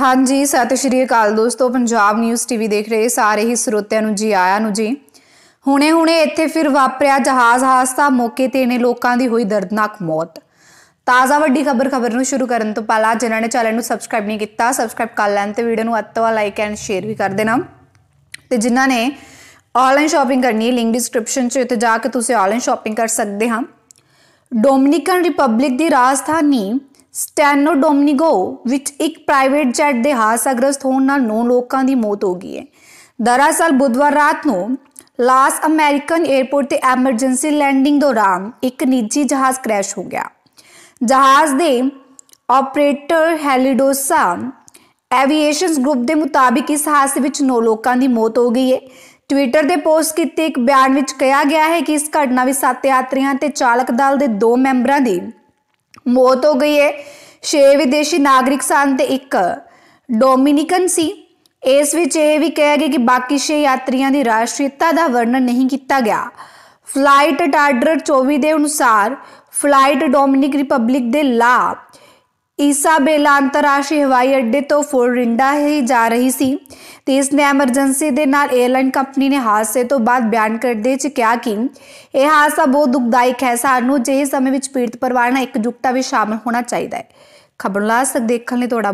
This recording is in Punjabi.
ਹਾਂਜੀ ਸਤਿ ਸ਼੍ਰੀ ਅਕਾਲ ਦੋਸਤੋ ਪੰਜਾਬ ਨਿਊਜ਼ ਟੀਵੀ ਦੇਖ ਰਹੇ ਸਾਰੇ ਹੀ ਸਰੋਤਿਆਂ ਨੂੰ ਜੀ ਆਇਆਂ ਨੂੰ ਜੀ ਹੁਣੇ-ਹੁਣੇ ਇੱਥੇ ਫਿਰ ਵਾਪਰਿਆ ਜਹਾਜ਼ ਹਾਦਸਾ ਮੌਕੇ ਤੇ ਨੇ ਲੋਕਾਂ ਦੀ ਹੋਈ ਦਰਦਨਾਕ ਮੌਤ ਤਾਜ਼ਾ ਵੱਡੀ ਖਬਰ ਖਬਰ ਨੂੰ ਸ਼ੁਰੂ ਕਰਨ ਤੋਂ ਪਹਿਲਾਂ ਜਿਨ੍ਹਾਂ ਨੇ ਚੈਨਲ ਨੂੰ ਸਬਸਕ੍ਰਾਈਬ ਨਹੀਂ ਕੀਤਾ ਸਬਸਕ੍ਰਾਈਬ ਕਰ ਲੈਣ ਤੇ ਵੀਡੀਓ ਨੂੰ ਅੱਤਵਾ ਲਾਈਕ ਐਂਡ ਸ਼ੇਅਰ ਵੀ ਕਰ ਦੇਣਾ ਤੇ ਜਿਨ੍ਹਾਂ ਨੇ ਆਨਲਾਈਨ ਸ਼ਾਪਿੰਗ ਕਰਨੀ ਹੈ ਲਿੰਕ ਡਿਸਕ੍ਰਿਪਸ਼ਨ 'ਚ ਇੱਥੇ ਜਾ ਕੇ ਤੁਸੀਂ ਆਨਲਾਈਨ ਸ਼ਾਪਿੰਗ ਕਰ ਸਕਦੇ ਹਾਂ ਡੋਮਿਨਿਕਨ ਰਿਪਬਲਿਕ ਦੀ ਰਾਜਧਾਨੀ ਸਟੈਨੋ ਡੋਮਨੀਗੋ ਵਿੱਚ ਇੱਕ ਪ੍ਰਾਈਵੇਟ ਜੈਟ ਦੇ ਹਾਸਾਗ੍ਰਸਤ ਹੋਣ ਨਾਲ 9 ਲੋਕਾਂ ਦੀ ਮੌਤ ਹੋ ਗਈ ਹੈ ਦਰਅਸਲ ਬੁੱਧਵਾਰ ਰਾਤ ਨੂੰ ਲਾਸ ਅਮਰੀਕਨ 에ਅਰਪੋਰਟ ਤੇ ਐਮਰਜੈਂਸੀ ਲੈਂਡਿੰਗ ਦੌਰਾਨ ਇੱਕ ਨਿੱਜੀ ਜਹਾਜ਼ ਕ੍ਰੈਸ਼ ਹੋ ਗਿਆ ਜਹਾਜ਼ ਦੇ ਆਪਰੇਟਰ ਹੈਲੀਡੋਸਾ ਐਵੀਏਸ਼ਨਸ ਗਰੁੱਪ ਦੇ ਮੁਤਾਬਿਕ ਇਸ ਹਾਦਸੇ ਵਿੱਚ 9 ਲੋਕਾਂ ਦੀ ਮੌਤ ਹੋ ਗਈ ਹੈ ਟਵਿੱਟਰ ਦੇ ਪੋਸਟ ਕੀਤੇ ਇੱਕ ਬਿਆਨ ਵਿੱਚ ਕਿਹਾ ਗਿਆ ਹੈ ਕਿ ਇਸ ਘਟਨਾ ਵਿੱਚ 7 ਯਾਤਰੀਆਂ ਤੇ ਚਾਲਕ ਦਲ ਦੇ 2 ਮੈਂਬਰਾਂ ਦੀ ਮੌਤ ਹੋ ਗਈ ਹੈ ਛੇ ਵਿਦੇਸ਼ੀ ਨਾਗਰਿਕ ਸਨ ਤੇ ਇੱਕ ਡੋਮਿਨਿਕਨ ਸੀ ਇਸ ਵਿੱਚ ਇਹ ਵੀ ਕਿਹਾ ਗਿਆ ਕਿ ਬਾਕੀ ਛੇ ਯਾਤਰੀਆਂ ਦੀ ਰਾਸ਼ਟਰੀਅਤਾ ਦਾ ਵਰਣਨ ਨਹੀਂ ਕੀਤਾ ਗਿਆ ਫਲਾਈਟ ਟਾਰਡਰ 24 ਦੇ ਅਨੁਸਾਰ ਫਲਾਈਟ ਡੋਮਿਨਿਕ ਰਿਪਬਲਿਕ ਦੇ ਲਾ ਇਸਾਬੇਲਾ ਅੰਤਰਰਾਸ਼ਟਰੀ ਹਵਾਈ ਅੱਡੇ ਤੋਂ ਫੋਰਿੰਡਾ ਹੀ ਜਾ ਰਹੀ ਸੀ ਤੇ ਇਸ ਨੇ ਐਮਰਜੈਂਸੀ ਦੇ ਨਾਲ 에ਅਰਲਾਈਨ ਕੰਪਨੀ ਨੇ ਹਾਦਸੇ ਤੋਂ ਬਾਅਦ ਬਿਆਨ ਕਰਦੇ ਚ ਕਿਹਾ ਕਿ ਇਹ ਹਾਦਸਾ ਬਹੁਤ ਦੁਖਦਾਇਕ ਹੈ ਸਾਨੂੰ ਜੇ ਸਮੇਂ ਵਿੱਚ ਪੀੜਤ ਪਰਿਵਾਰ ਨਾਲ ਇੱਕ ਜੁਕਤਾ ਵੀ ਸ਼ਾਮਲ ਹੋਣਾ ਚਾਹੀਦਾ ਹੈ ਖਬਰ ਲਾ ਤੱਕ ਦੇਖਣ ਲਈ ਤੁਹਾਡਾ